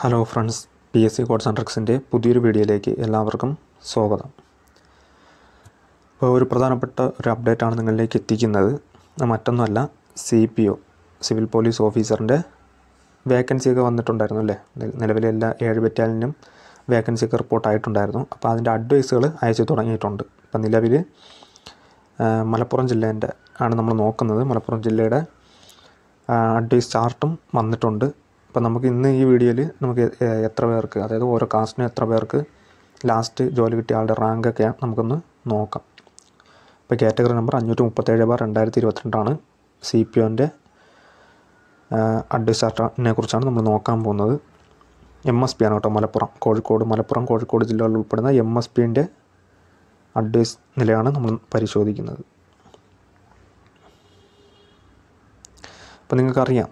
hello friends P S C codes and ട്രിക്സിൻ്റെ പുതിയൊരു വീഡിയോയിലേക്ക് എല്ലാവർക്കും സ്വാഗതം ഇപ്പോൾ ഒരു പ്രധാനപ്പെട്ട ഒരു അപ്ഡേറ്റാണ് നിങ്ങളിലേക്ക് എത്തിക്കുന്നത് മറ്റൊന്നുമല്ല C P O civil police ഓഫീസറിൻ്റെ വേക്കൻസിയൊക്കെ വന്നിട്ടുണ്ടായിരുന്നു അല്ലേ നിലവിലെ എല്ലാ ഏഴ് ബറ്റാലിനും വേക്കൻസിയൊക്കെ റിപ്പോർട്ടായിട്ടുണ്ടായിരുന്നു അപ്പോൾ അതിൻ്റെ അഡ്വൈസുകൾ അയച്ചു തുടങ്ങിയിട്ടുണ്ട് ഇപ്പം നിലവിൽ മലപ്പുറം ജില്ലേൻ്റെ ആണ് നമ്മൾ നോക്കുന്നത് മലപ്പുറം ജില്ലയുടെ അഡ്വൈസ് ചാർട്ടും വന്നിട്ടുണ്ട് അപ്പം നമുക്ക് ഇന്ന് ഈ വീഡിയോയിൽ നമുക്ക് എത്ര പേർക്ക് അതായത് ഓരോ കാസ്റ്റിനും എത്ര പേർക്ക് ലാസ്റ്റ് ജോലി കിട്ടിയ ആളുടെ റാങ്ക് ഒക്കെ നമുക്കൊന്ന് നോക്കാം ഇപ്പോൾ കാറ്റഗറി നമ്പർ അഞ്ഞൂറ്റി മുപ്പത്തേഴ് ബാർ രണ്ടായിരത്തി ഇരുപത്തിരണ്ടാണ് സി പി ഒൻ്റെ അഡ്വൈസറിനെ കുറിച്ചാണ് നമ്മൾ നോക്കാൻ പോകുന്നത് എം എസ് പി ആണ് കേട്ടോ മലപ്പുറം കോഴിക്കോട് മലപ്പുറം കോഴിക്കോട് ജില്ലകളിൽ ഉൾപ്പെടുന്ന എം എസ് പിൻ്റെ അഡ്വൈസ് നിലയാണ് നമ്മൾ പരിശോധിക്കുന്നത് അപ്പോൾ നിങ്ങൾക്കറിയാം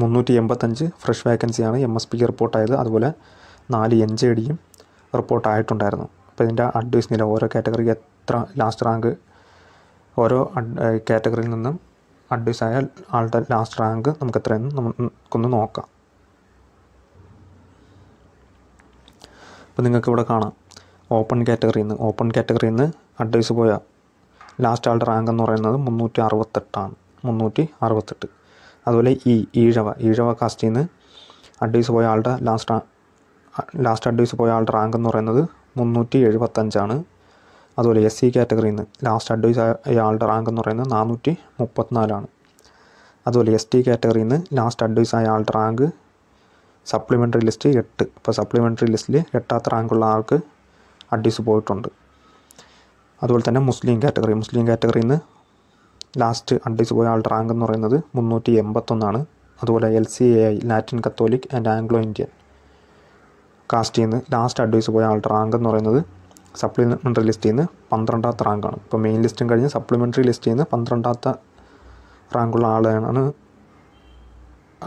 മുന്നൂറ്റി എൺപത്തഞ്ച് ഫ്രഷ് വേക്കൻസിയാണ് എം എസ് പിക്ക് റിപ്പോർട്ടായത് അതുപോലെ നാല് എൻ ജെ ഡിയും റിപ്പോർട്ടായിട്ടുണ്ടായിരുന്നു അപ്പോൾ ഇതിൻ്റെ അഡ്വൈസ് നില ഓരോ കാറ്റഗറിക്ക് എത്ര ലാസ്റ്റ് റാങ്ക് ഓരോ കാറ്റഗറിയിൽ നിന്നും അഡ്വൈസ് ആയ ആളുടെ ലാസ്റ്റ് റാങ്ക് നമുക്ക് എത്രയെന്ന് നമുക്കൊന്ന് നോക്കാം അപ്പോൾ നിങ്ങൾക്ക് ഇവിടെ കാണാം ഓപ്പൺ കാറ്റഗറിയിൽ നിന്ന് ഓപ്പൺ കാറ്റഗറിയിൽ നിന്ന് അഡ്വൈസ് പോയ ലാസ്റ്റ് ആളുടെ റാങ്ക് എന്ന് പറയുന്നത് മുന്നൂറ്റി അറുപത്തെട്ടാണ് മുന്നൂറ്റി അറുപത്തെട്ട് അതുപോലെ ഈ ഈഴവ ഈഴവ കാസ്റ്റിൽ നിന്ന് അഡ്വൈസ് പോയ ആളുടെ ലാസ്റ്റ് ലാസ്റ്റ് അഡ്വൈസ് പോയ ആളുടെ റാങ്ക് എന്ന് പറയുന്നത് മുന്നൂറ്റി എഴുപത്തഞ്ചാണ് അതുപോലെ എസ് സി കാറ്റഗറിയിൽ നിന്ന് ലാസ്റ്റ് അഡ്വൈസ് ആയ ആളുടെ റാങ്ക് എന്ന് പറയുന്നത് നാനൂറ്റി മുപ്പത്തിനാലാണ് അതുപോലെ എസ് ടി കാറ്റഗറിയിൽ നിന്ന് ലാസ്റ്റ് അഡ്വൈസ് ആയ ആളുടെ റാങ്ക് സപ്ലിമെൻ്ററി ലിസ്റ്റ് എട്ട് ഇപ്പോൾ സപ്ലിമെൻ്ററി ലിസ്റ്റിൽ എട്ടാത്ത റാങ്കുള്ള ആൾക്ക് അഡ്വൈസ് പോയിട്ടുണ്ട് അതുപോലെ തന്നെ മുസ്ലിം കാറ്റഗറി മുസ്ലിം കാറ്റഗറിയിൽ നിന്ന് ലാസ്റ്റ് അഡ്വൈസ് പോയ ആളുടെ റാങ്ക് എന്ന് പറയുന്നത് മുന്നൂറ്റി എൺപത്തൊന്നാണ് അതുപോലെ L C A I Latin Catholic and Anglo Indian കാസ്റ്റിൽ നിന്ന് ലാസ്റ്റ് അഡ്വൈസ് പോയ ആളുടെ റാങ്ക് എന്ന് പറയുന്നത് സപ്ലിമെൻ്ററി ലിസ്റ്റിൽ നിന്ന് പന്ത്രണ്ടാമത്തെ റാങ്കാണ് ഇപ്പോൾ മെയിൻ ലിസ്റ്റും കഴിഞ്ഞ് സപ്ലിമെൻ്ററി ലിസ്റ്റിൽ നിന്ന് പന്ത്രണ്ടാമത്തെ റാങ്കുള്ള ആളാണ്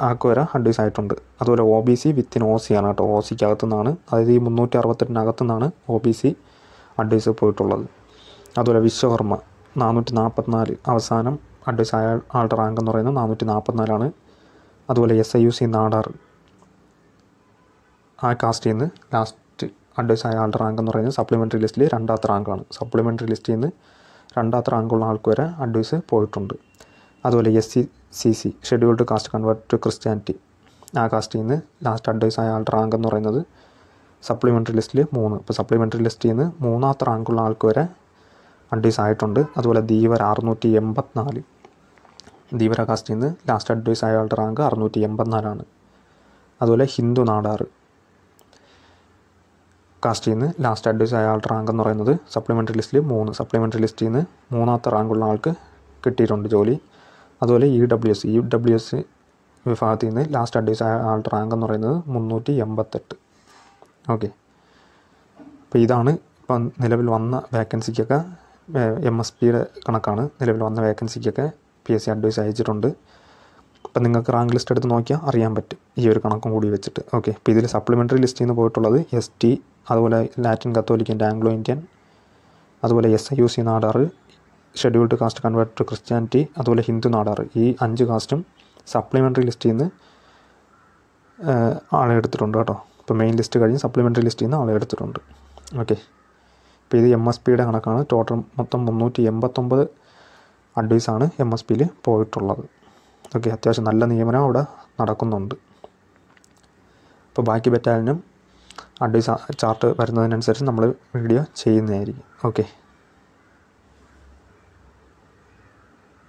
ആക്ക് വരെ അഡ്വൈസ് ആയിട്ടുണ്ട് അതുപോലെ O B C within O C ആണ് കേട്ടോ ഒ അകത്തു നിന്നാണ് അതായത് ഈ മുന്നൂറ്റി അറുപത്തെട്ടിനകത്തു നിന്നാണ് ഒ ബി സി അഡ്വൈസ് പോയിട്ടുള്ളത് അതുപോലെ വിശ്വകർമ്മ നാനൂറ്റി നാൽപ്പത്തിനാല് അവസാനം അഡ്വൈസ് ആയ ആളുടെ റാങ്ക് എന്ന് പറയുന്നത് നാനൂറ്റി നാൽപ്പത്തിനാലാണ് അതുപോലെ S I U C Nadar ആ കാസ്റ്റിൽ നിന്ന് ലാസ്റ്റ് അഡ്വൈസ് ആയ ആളുടെ റാങ്ക് എന്ന് പറയുന്നത് സപ്ലിമെൻ്ററി ലിസ്റ്റിൽ രണ്ടാമത്തെ റാങ്കാണ് സപ്ലിമെൻ്ററി ലിസ്റ്റിൽ നിന്ന് രണ്ടാമത്തെ റാങ്കുള്ള ആൾക്ക് വരെ അഡ്വൈസ് പോയിട്ടുണ്ട് അതുപോലെ S C C C scheduled caste convert to Christianity ആ കാസ്റ്റിൽ നിന്ന് ലാസ്റ്റ് അഡ്വൈസ് ആയ ആളുടെ റാങ്ക് എന്ന് പറയുന്നത് സപ്ലിമെൻ്ററി ലിസ്റ്റിൽ മൂന്ന് ഇപ്പോൾ സപ്ലിമെൻ്ററി ലിസ്റ്റിൽ നിന്ന് മൂന്നാമത്തെ റാങ്കുള്ള ആൾക്ക് വരെ അഡ്വൈസ് ആയിട്ടുണ്ട് അതുപോലെ ധീവർ അറുന്നൂറ്റി എൺപത്തിനാല് ധീവർ നിന്ന് ലാസ്റ്റ് അഡ്വൈസ് അയാളുടെ റാങ്ക് അറുന്നൂറ്റി എൺപത്തിനാലാണ് അതുപോലെ ഹിന്ദു നാടാറ് കാസ്റ്റിൽ നിന്ന് ലാസ്റ്റ് അഡ്വൈസ് അയാളുടെ റാങ്ക് എന്ന് പറയുന്നത് സപ്ലിമെൻ്ററി ലിസ്റ്റിൽ മൂന്ന് സപ്ലിമെൻ്ററി ലിസ്റ്റിൽ നിന്ന് മൂന്നാമത്തെ റാങ്കുള്ള ആൾക്ക് കിട്ടിയിട്ടുണ്ട് ജോലി അതുപോലെ E e W S E e W S വിഭാഗത്തിൽ നിന്ന് ലാസ്റ്റ് അഡ്വൈസ് ആളുടെ റാങ്ക് എന്ന് പറയുന്നത് മുന്നൂറ്റി എൺപത്തെട്ട് ഓക്കെ അപ്പോൾ ഇതാണ് ഇപ്പം നിലവിൽ വന്ന വേക്കൻസിക്കൊക്കെ എം എസ് പിയുടെ കണക്കാണ് നിലവിൽ വന്ന വേക്കൻസിക്കൊക്കെ പി എസ് സി അഡ്വൈസ് അയച്ചിട്ടുണ്ട് അപ്പം നിങ്ങൾക്ക് റാങ്ക് ലിസ്റ്റ് എടുത്ത് നോക്കിയാൽ അറിയാൻ പറ്റും ഈ ഒരു കണക്കും കൂടി വെച്ചിട്ട് ഓക്കെ അപ്പോൾ ഇതിൽ സപ്ലിമെൻ്ററി ലിസ്റ്റിൽ നിന്ന് പോയിട്ടുള്ളത് എസ് ടി അതുപോലെ ലാറ്റിൻ കത്തോലിക്കൻ ആംഗ്ലോ ഇന്ത്യൻ അതുപോലെ S I U C Nadar scheduled caste convert to Christianity അതുപോലെ ഹിന്ദു നാടാർ ഈ അഞ്ച് കാസ്റ്റും സപ്ലിമെൻ്ററി ലിസ്റ്റിൽ നിന്ന് ആളെ എടുത്തിട്ടുണ്ട് കേട്ടോ ഇപ്പോൾ മെയിൻ ലിസ്റ്റ് കഴിഞ്ഞ് സപ്ലിമെൻ്ററി ലിസ്റ്റിൽ നിന്ന് ആളെ എടുത്തിട്ടുണ്ട് ഓക്കെ അപ്പോൾ ഇത് എം എസ് പിയുടെ കണക്കാണ് ടോട്ടൽ മൊത്തം മുന്നൂറ്റി എൺപത്തൊമ്പത് അഡ്വൈസാണ് എം എസ് പിയിൽ പോയിട്ടുള്ളത് ഓക്കെ അത്യാവശ്യം നല്ല നിയമനം അവിടെ നടക്കുന്നുണ്ട് അപ്പോൾ ബാക്കി ബറ്റാലിനും അഡ്വൈസ് ചാർട്ട് വരുന്നതിനനുസരിച്ച് നമ്മൾ വീഡിയോ ചെയ്യുന്നതായിരിക്കും ഓക്കെ